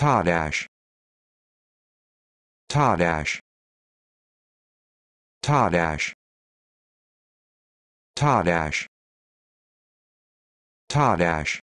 Todash Todash Todash Todash Todash